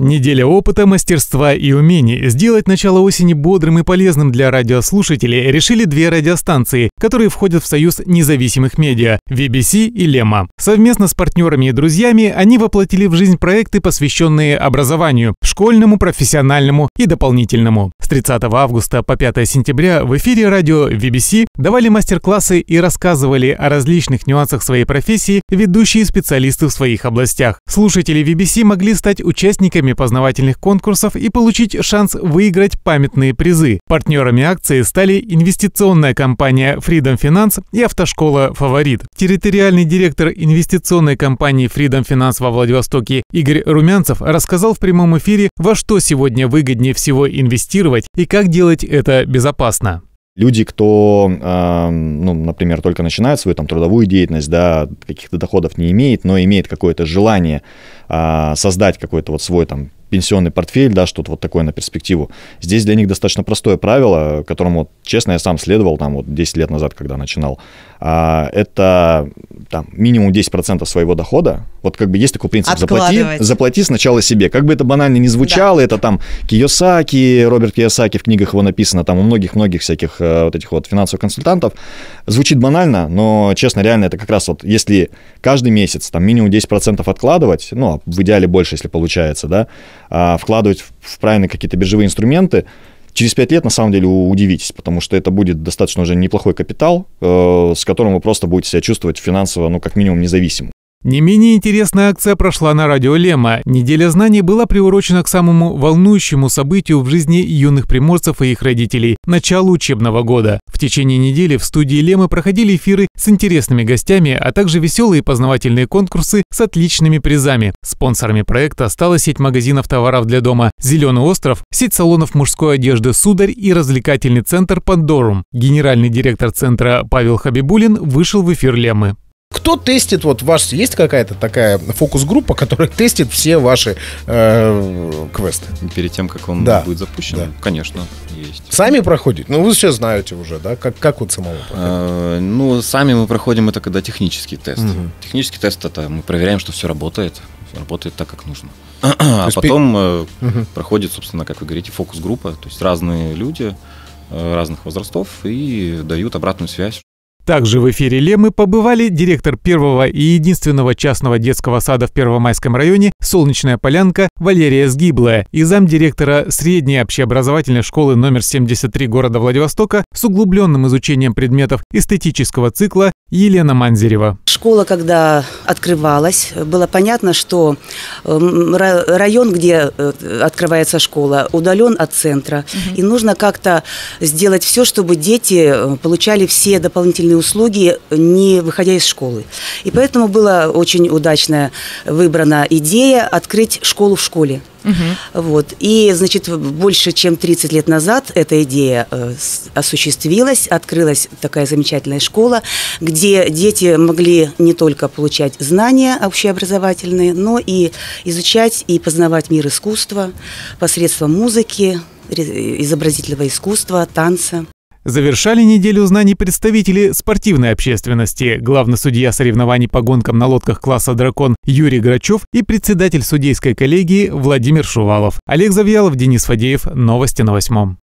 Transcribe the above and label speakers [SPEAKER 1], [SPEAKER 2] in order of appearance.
[SPEAKER 1] Неделя опыта, мастерства и умений. Сделать начало осени бодрым и полезным для радиослушателей решили две радиостанции, которые входят в союз независимых медиа – VBC и Лема. Совместно с партнерами и друзьями они воплотили в жизнь проекты, посвященные образованию – школьному, профессиональному и дополнительному. С 30 августа по 5 сентября в эфире радио VBC давали мастер-классы и рассказывали о различных нюансах своей профессии ведущие специалисты в своих областях. Слушатели VBC могли стать участниками познавательных конкурсов и получить шанс выиграть памятные призы. Партнерами акции стали инвестиционная компания Freedom Finance и автошкола «Фаворит». Территориальный директор инвестиционной компании Freedom Finance во Владивостоке Игорь Румянцев рассказал в прямом эфире, во что сегодня выгоднее всего инвестировать зарабатывать и как делать это безопасно
[SPEAKER 2] люди, кто, а, ну, например, только начинает свою там трудовую деятельность, да, каких-то доходов не имеет, но имеет какое-то желание а, создать какой-то вот свой там пенсионный портфель, да, что-то вот такое на перспективу. Здесь для них достаточно простое правило, которому, честно, я сам следовал там вот 10 лет назад, когда начинал. А, это там, минимум 10% своего дохода. Вот как бы есть такой принцип, заплати, заплати сначала себе. Как бы это банально не звучало, да. это там Киосаки, Роберт Киосаки, в книгах его написано, там у многих-многих всяких э, вот этих вот финансовых консультантов. Звучит банально, но, честно, реально это как раз вот, если каждый месяц там минимум 10% откладывать, ну, а в идеале больше, если получается, да, а, вкладывать в правильные какие-то биржевые инструменты, Через 5 лет, на самом деле, удивитесь, потому что это будет достаточно уже неплохой капитал, э, с которым вы просто будете себя чувствовать финансово, ну, как минимум, независимым.
[SPEAKER 1] Не менее интересная акция прошла на радио Лема. Неделя знаний была приурочена к самому волнующему событию в жизни юных приморцев и их родителей – началу учебного года. В течение недели в студии Лемы проходили эфиры с интересными гостями, а также веселые познавательные конкурсы с отличными призами. Спонсорами проекта стала сеть магазинов товаров для дома «Зеленый остров», сеть салонов мужской одежды «Сударь» и развлекательный центр «Пандорум». Генеральный директор центра Павел Хабибулин вышел в эфир Лемы. Кто тестит, вот ваш, есть какая-то такая фокус-группа, которая тестит все ваши э, квесты? Перед тем, как он да. будет запущен? Да. Конечно, есть. Сами проходите? Ну, вы все знаете уже, да? Как, как вот самого проходить?
[SPEAKER 2] А, ну, сами мы проходим это, когда технический тест. Угу. Технический тест — это мы проверяем, что все работает, работает так, как нужно. А потом э, угу. проходит, собственно, как вы говорите, фокус-группа, то есть разные люди э, разных возрастов и дают обратную связь,
[SPEAKER 1] также в эфире Лемы побывали директор первого и единственного частного детского сада в Первомайском районе «Солнечная полянка» Валерия Сгиблая и замдиректора средней общеобразовательной школы номер 73 города Владивостока с углубленным изучением предметов эстетического цикла Елена Манзерева.
[SPEAKER 3] Школа, когда открывалась, было понятно, что эм, район, где э, открывается школа, удален от центра. Угу. И нужно как-то сделать все, чтобы дети э, получали все дополнительные услуги, не выходя из школы. И поэтому была очень удачная выбрана идея открыть школу в школе. Угу. Вот. И, значит, больше чем 30 лет назад эта идея э, осуществилась, открылась такая замечательная школа, где дети могли не только получать знания общеобразовательные, но и изучать и познавать мир искусства посредством музыки, изобразительного искусства, танца.
[SPEAKER 1] Завершали неделю знаний представители спортивной общественности, главный судья соревнований по гонкам на лодках класса «Дракон» Юрий Грачев и председатель судейской коллегии Владимир Шувалов. Олег Завьялов, Денис Фадеев. Новости на восьмом.